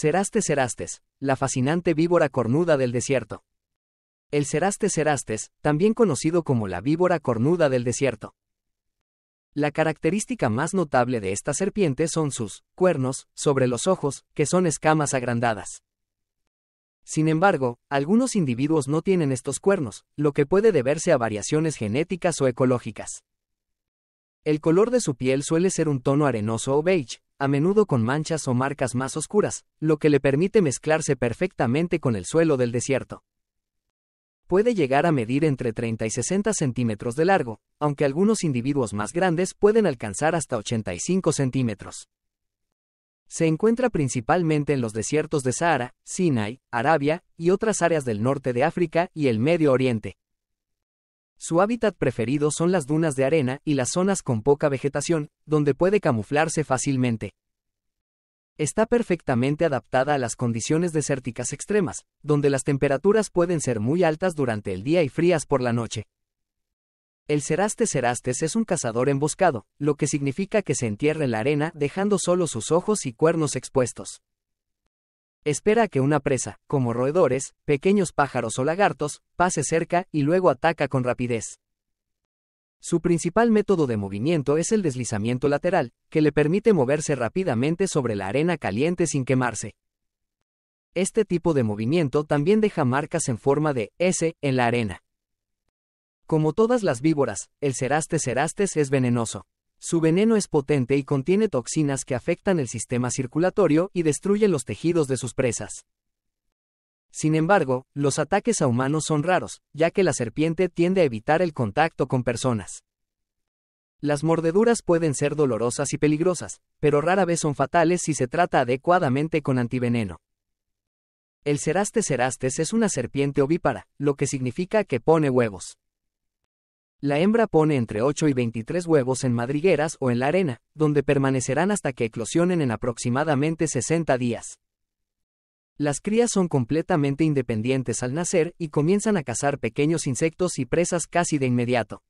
Cerastes cerastes, la fascinante víbora cornuda del desierto. El ceraste cerastes, también conocido como la víbora cornuda del desierto. La característica más notable de esta serpiente son sus cuernos sobre los ojos, que son escamas agrandadas. Sin embargo, algunos individuos no tienen estos cuernos, lo que puede deberse a variaciones genéticas o ecológicas. El color de su piel suele ser un tono arenoso o beige, a menudo con manchas o marcas más oscuras, lo que le permite mezclarse perfectamente con el suelo del desierto. Puede llegar a medir entre 30 y 60 centímetros de largo, aunque algunos individuos más grandes pueden alcanzar hasta 85 centímetros. Se encuentra principalmente en los desiertos de Sahara, Sinai, Arabia y otras áreas del norte de África y el Medio Oriente, su hábitat preferido son las dunas de arena y las zonas con poca vegetación, donde puede camuflarse fácilmente. Está perfectamente adaptada a las condiciones desérticas extremas, donde las temperaturas pueden ser muy altas durante el día y frías por la noche. El ceraste cerastes es un cazador emboscado, lo que significa que se entierra en la arena dejando solo sus ojos y cuernos expuestos. Espera a que una presa, como roedores, pequeños pájaros o lagartos, pase cerca y luego ataca con rapidez. Su principal método de movimiento es el deslizamiento lateral, que le permite moverse rápidamente sobre la arena caliente sin quemarse. Este tipo de movimiento también deja marcas en forma de S en la arena. Como todas las víboras, el cerastes cerastes es venenoso. Su veneno es potente y contiene toxinas que afectan el sistema circulatorio y destruyen los tejidos de sus presas. Sin embargo, los ataques a humanos son raros, ya que la serpiente tiende a evitar el contacto con personas. Las mordeduras pueden ser dolorosas y peligrosas, pero rara vez son fatales si se trata adecuadamente con antiveneno. El ceraste cerastes es una serpiente ovípara, lo que significa que pone huevos. La hembra pone entre 8 y 23 huevos en madrigueras o en la arena, donde permanecerán hasta que eclosionen en aproximadamente 60 días. Las crías son completamente independientes al nacer y comienzan a cazar pequeños insectos y presas casi de inmediato.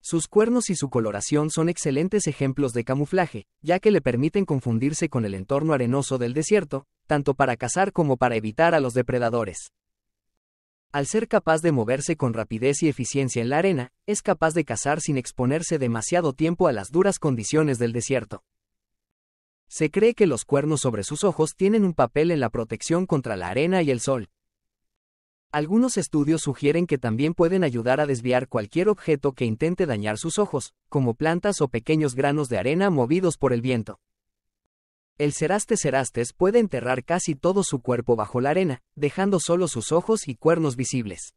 Sus cuernos y su coloración son excelentes ejemplos de camuflaje, ya que le permiten confundirse con el entorno arenoso del desierto, tanto para cazar como para evitar a los depredadores. Al ser capaz de moverse con rapidez y eficiencia en la arena, es capaz de cazar sin exponerse demasiado tiempo a las duras condiciones del desierto. Se cree que los cuernos sobre sus ojos tienen un papel en la protección contra la arena y el sol. Algunos estudios sugieren que también pueden ayudar a desviar cualquier objeto que intente dañar sus ojos, como plantas o pequeños granos de arena movidos por el viento. El ceraste cerastes puede enterrar casi todo su cuerpo bajo la arena, dejando solo sus ojos y cuernos visibles.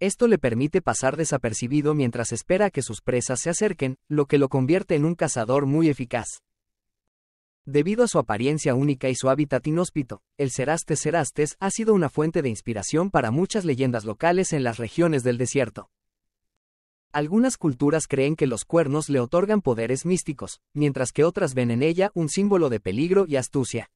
Esto le permite pasar desapercibido mientras espera a que sus presas se acerquen, lo que lo convierte en un cazador muy eficaz. Debido a su apariencia única y su hábitat inhóspito, el ceraste cerastes ha sido una fuente de inspiración para muchas leyendas locales en las regiones del desierto. Algunas culturas creen que los cuernos le otorgan poderes místicos, mientras que otras ven en ella un símbolo de peligro y astucia.